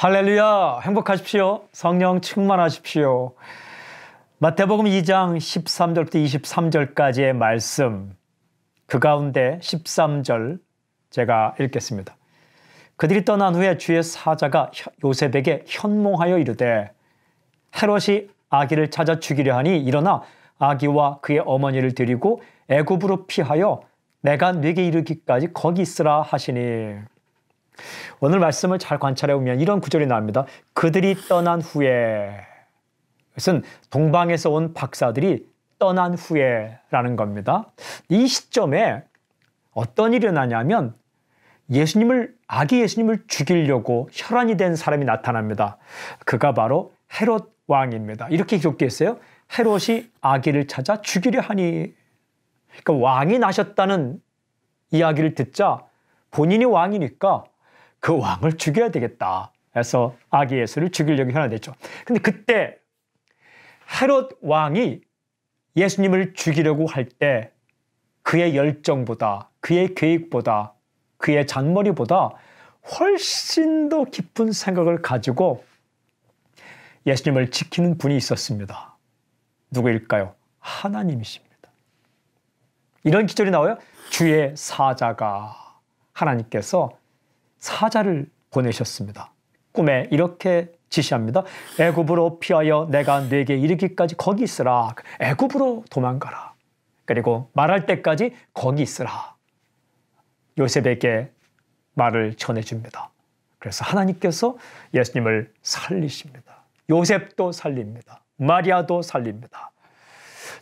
할렐루야! 행복하십시오. 성령 충만하십시오. 마태복음 2장 13절부터 23절까지의 말씀. 그 가운데 13절 제가 읽겠습니다. 그들이 떠난 후에 주의 사자가 요셉에게 현몽하여 이르되 헤롯이 아기를 찾아 죽이려 하니 일어나 아기와 그의 어머니를 데리고 애굽으로 피하여 내가 네게 이르기까지 거기 있으라 하시니 오늘 말씀을 잘 관찰해 보면 이런 구절이 나옵니다. 그들이 떠난 후에. 이것은 동방에서 온 박사들이 떠난 후에라는 겁니다. 이 시점에 어떤 일이 일어나냐면 예수님을 아기 예수님을 죽이려고 혈안이 된 사람이 나타납니다. 그가 바로 헤롯 왕입니다. 이렇게 기록되어 있어요. 헤롯이 아기를 찾아 죽이려 하니 그러니까 왕이 나셨다는 이야기를 듣자 본인이 왕이니까 그 왕을 죽여야 되겠다. 해서 아기 예수를 죽이려고 현안됐죠. 근데 그때 헤롯 왕이 예수님을 죽이려고 할 때 그의 열정보다 그의 계획보다 그의 잔머리보다 훨씬 더 깊은 생각을 가지고 예수님을 지키는 분이 있었습니다. 누구일까요? 하나님이십니다. 이런 기절이 나와요. 주의 사자가 하나님께서 사자를 보내셨습니다. 꿈에 이렇게 지시합니다. 애굽으로 피하여 내가 네게 이르기까지 거기 있으라. 애굽으로 도망가라. 그리고 말할 때까지 거기 있으라. 요셉에게 말을 전해줍니다. 그래서 하나님께서 예수님을 살리십니다. 요셉도 살립니다. 마리아도 살립니다.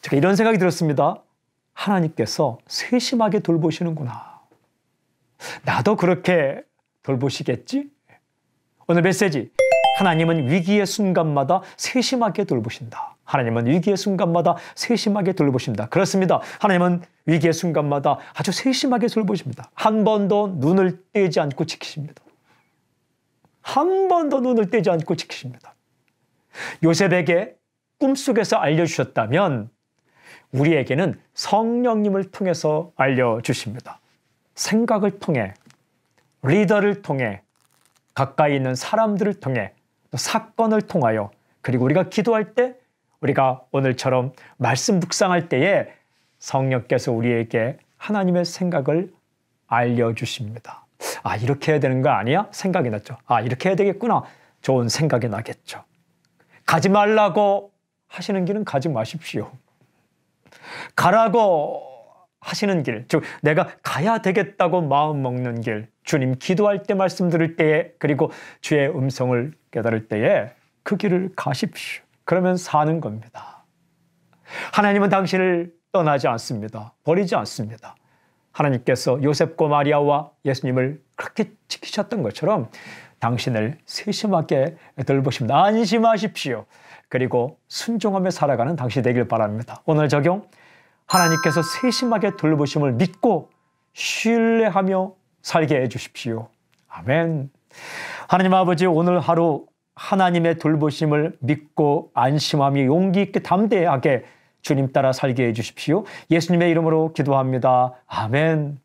제가 이런 생각이 들었습니다. 하나님께서 세심하게 돌보시는구나. 나도 그렇게 돌보시겠지? 오늘 메시지. 하나님은 위기의 순간마다 세심하게 돌보신다. 하나님은 위기의 순간마다 세심하게 돌보신다. 그렇습니다. 하나님은 위기의 순간마다 아주 세심하게 돌보십니다. 한 번도 눈을 떼지 않고 지키십니다. 한 번도 눈을 떼지 않고 지키십니다. 요셉에게 꿈속에서 알려주셨다면 우리에게는 성령님을 통해서 알려주십니다. 생각을 통해 리더를 통해 가까이 있는 사람들을 통해 또 사건을 통하여 그리고 우리가 기도할 때 우리가 오늘처럼 말씀 묵상할 때에 성령께서 우리에게 하나님의 생각을 알려주십니다. 아, 이렇게 해야 되는 거 아니야? 생각이 났죠. 아, 이렇게 해야 되겠구나. 좋은 생각이 나겠죠. 가지 말라고 하시는 길은 가지 마십시오. 가라고 하시는 길, 즉 내가 가야 되겠다고 마음 먹는 길, 주님 기도할 때 말씀 들을 때에 그리고 주의 음성을 깨달을 때에 그 길을 가십시오. 그러면 사는 겁니다. 하나님은 당신을 떠나지 않습니다. 버리지 않습니다. 하나님께서 요셉과 마리아와 예수님을 그렇게 지키셨던 것처럼 당신을 세심하게 돌보십니다. 안심하십시오. 그리고 순종하며 살아가는 당신 되길 바랍니다. 오늘 적용 하나님께서 세심하게 돌보심을 믿고 신뢰하며 살게 해주십시오. 아멘. 하나님 아버지 오늘 하루 하나님의 돌보심을 믿고 안심하며 용기 있게 담대하게 주님 따라 살게 해주십시오. 예수님의 이름으로 기도합니다. 아멘.